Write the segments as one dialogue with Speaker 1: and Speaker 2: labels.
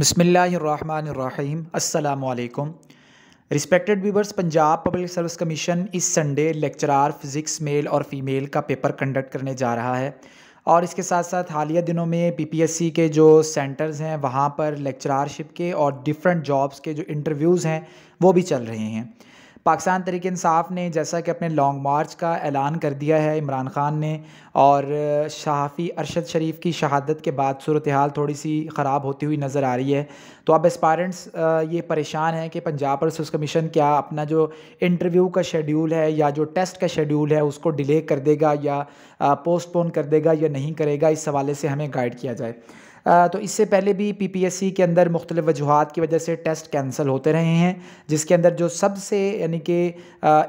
Speaker 1: बसमिलीम अल्लाम respected viewers Punjab public service commission इस Sunday lecturer physics mail और फीमेल का पेपर कंडक्ट करने जा रहा है और इसके साथ साथ हालिया दिनों में पीपीएससी के जो सेंटर्स हैं वहाँ पर लेक्चरारशिप के और डिफरेंट जॉब्स के जो इंटरव्यूज़ हैं वो भी चल रहे हैं पाकिस्तान तरीक इंसाफ ने जैसा कि अपने लॉन्ग मार्च का ऐलान कर दिया है इमरान ख़ान ने और शहाफ़ी अरशद शरीफ की शहादत के बाद सूरत हाल थोड़ी सी ख़राब होती हुई नज़र आ रही है तो अब एस्पायरेंट्स ये परेशान हैं कि पंजाब प्रेस कमीशन क्या अपना जो इंटरव्यू का शेड्यूल है या जो टेस्ट का शेड्यूल है उसको डिले कर देगा या पोस्टपोन कर देगा या नहीं करेगा इस हवाले से हमें गाइड किया जाए तो इससे पहले भी पीपीएससी के अंदर मुख्तलिफ वजूहत की वजह से टेस्ट कैंसिल होते रहे हैं जिसके अंदर जो सबसे यानी कि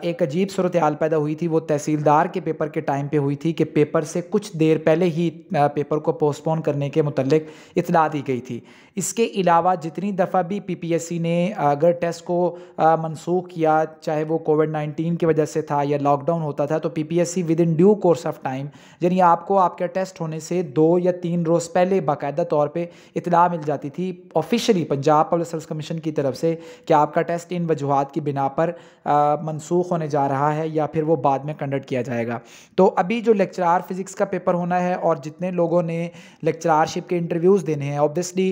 Speaker 1: एक अजीब सूरत हाल पैदा हुई थी वो तहसीलदार के पेपर के टाइम पे हुई थी कि पेपर से कुछ देर पहले ही पेपर को पोस्टपोन करने के मतलब इतला दी गई थी इसके अलावा जितनी दफ़ा भी सी ने अगर टेस्ट को मनसूख किया चाहे वो कोविड नाइन्टीन की वजह से था या लॉकडाउन होता था तो सी with in due course of time यानी आपको आपका टेस्ट होने से दो या तीन रोज़ पहले बाकायदा बाकायदा तौर पर इतला मिल जाती थी officially Punjab public service commission की तरफ से कि आपका टेस्ट इन वजूहत की बिना पर मनसूख होने जा रहा है या फिर वो बाद में कंडक्ट किया जाएगा तो अभी जो लेक्चरार फिज़िक्स का पेपर होना है और जितने लोगों ने लेक्चरारशिप के इंटरव्यूज़ देने हैं ऑब्वियसली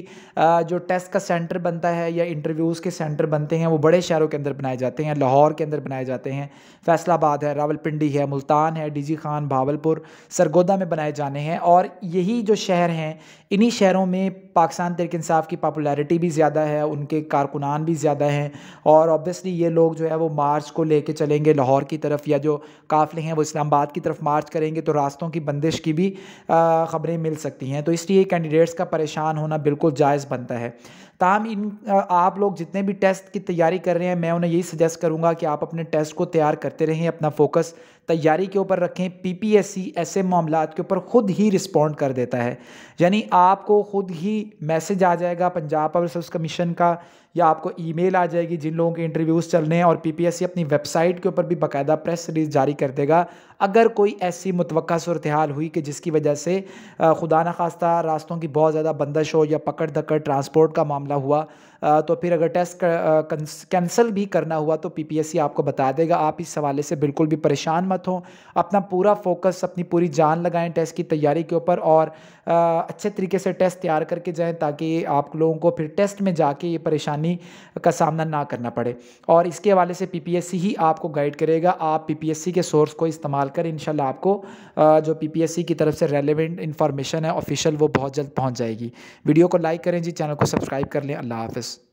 Speaker 1: जो टेस्ट का सेंटर बनता है या इंटरव्यूज़ के सेंटर बनते हैं वो बड़े शहरों के अंदर बनाए जाते हैं लाहौर के अंदर बनाए जाते हैं फैसलाबाद है रावलपिंडी है मुल्तान है डीजी खान भावलपुर सरगोदा में बनाए जाने हैं और यही जो शहर हैं इन्हीं शहरों में पाकिस्तान तहरीक इंसाफ की पॉपुलैरिटी भी ज़्यादा है उनके कारकुनान भी ज़्यादा हैं और ऑब्वियसली ये लोग जो है वो मार्च को लेके चलेंगे लाहौर की तरफ या जो काफ़ले हैं वो इस्लामाबाद की तरफ मार्च करेंगे तो रास्तों की बंदिश की भी ख़बरें मिल सकती हैं तो इसलिए कैंडिडेट्स का परेशान होना बिल्कुल जायज़ बनता है ताहम इन आप लोग जितने भी टेस्ट की तैयारी कर रहे हैं मैं उन्हें यही सजेस्ट करूँगा कि आप अपने टेस्ट को तैयार करते रहें अपना फोकस तैयारी के ऊपर रखें पीपीएससी ऐसे मामला के ऊपर ख़ुद ही रिस्पॉन्ड कर देता है यानी आप आपको ख़ुद ही मैसेज आ जाएगा पंजाब पावर सर्विस कमीशन का या आपको ईमेल आ जाएगी जिन लोगों के इंटरव्यूज़ चल रहे हैं और पीपीएससी अपनी वेबसाइट के ऊपर भी बाकायदा प्रेस रिलीज जारी कर देगा अगर कोई ऐसी मुतव सूरत हाल हुई कि जिसकी वजह से खुदा न खास्त रास्तों की बहुत ज़्यादा बंदश हो या पकड़ दकड़ ट्रांसपोर्ट का मामला हुआ तो फिर अगर टेस्ट कैंसिल भी करना हुआ तो पीपीएससी आपको बता देगा आप इस हवाले से बिल्कुल भी परेशान मत हों अपना पूरा फोकस अपनी पूरी जान लगाएं टेस्ट की तैयारी के ऊपर और अच्छे तरीके से टेस्ट तैयार करके जाएं ताकि आप लोगों को फिर टेस्ट में जाके ये परेशानी का सामना ना करना पड़े और इसके हवाले से सी ही आपको गाइड करेगा आप सी के सोर्स को इस्तेमाल डालकर इन आपको जो पीपीएससी की तरफ से रेलिवेंट इन्फॉर्मेशन है ऑफिशियल वो बहुत जल्द पहुँच जाएगी वीडियो को लाइक करें जी चैनल को सब्सक्राइब कर लें अल्लाह हाफ़